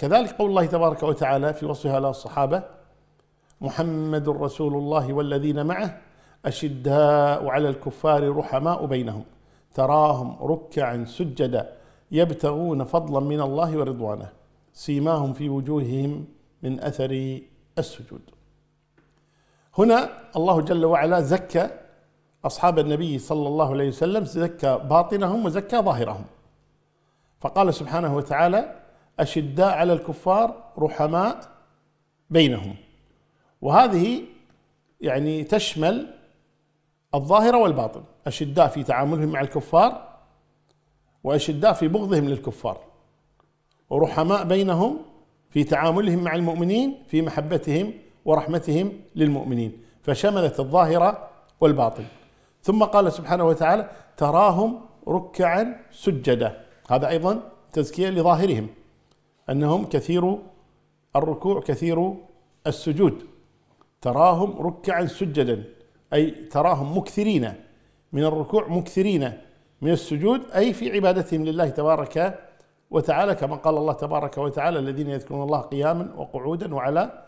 كذلك قول الله تبارك وتعالى في وصفها للصحابة محمد رسول الله والذين معه أشداء على الكفار رحماء بينهم تراهم ركعا سجدا يبتغون فضلا من الله ورضوانه سيماهم في وجوههم من أثر السجود هنا الله جل وعلا زكى أصحاب النبي صلى الله عليه وسلم زكى باطنهم وزكى ظاهرهم فقال سبحانه وتعالى أشداء على الكفار رحماء بينهم وهذه يعني تشمل الظاهرة والباطن أشداء في تعاملهم مع الكفار وأشداء في بغضهم للكفار ورحماء بينهم في تعاملهم مع المؤمنين في محبتهم ورحمتهم للمؤمنين فشملت الظاهرة والباطن ثم قال سبحانه وتعالى تراهم ركعا سجدا هذا أيضا تزكية لظاهرهم أنهم كثير الركوع كثير السجود تراهم ركعا سجدا أي تراهم مكثرين من الركوع مكثرين من السجود أي في عبادتهم لله تبارك وتعالى كما قال الله تبارك وتعالى الذين يذكرون الله قياما وقعودا وعلى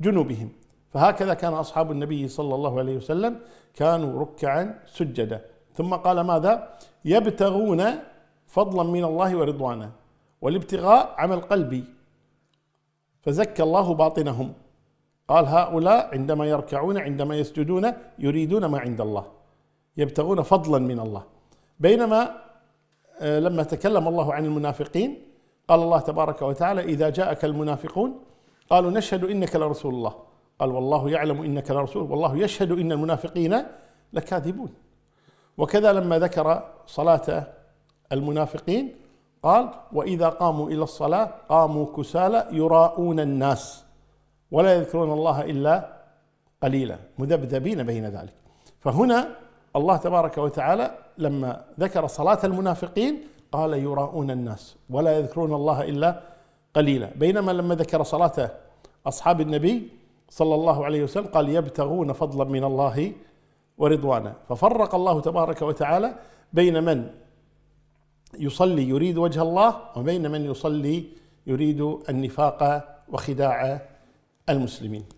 جنوبهم فهكذا كان أصحاب النبي صلى الله عليه وسلم كانوا ركعا سجدا ثم قال ماذا يبتغون فضلا من الله ورضوانه والابتغاء عمل قلبي فزكى الله باطنهم قال هؤلاء عندما يركعون عندما يسجدون يريدون ما عند الله يبتغون فضلا من الله بينما آه، لما تكلم الله عن المنافقين قال الله تبارك وتعالى اذا جاءك المنافقون قالوا نشهد انك لرسول الله قال والله يعلم انك لرسول والله يشهد ان المنافقين لكاذبون وكذا لما ذكر صلاه المنافقين قال وإذا قاموا إلى الصلاة قاموا كسالى يراءون الناس ولا يذكرون الله إلا قليلا مذبذبين بين ذلك فهنا الله تبارك وتعالى لما ذكر صلاة المنافقين قال يراءون الناس ولا يذكرون الله إلا قليلا بينما لما ذكر صلاة أصحاب النبي صلى الله عليه وسلم قال يبتغون فضلا من الله ورضوانا ففرق الله تبارك وتعالى بين من يصلي يريد وجه الله وبين من يصلي يريد النفاق وخداع المسلمين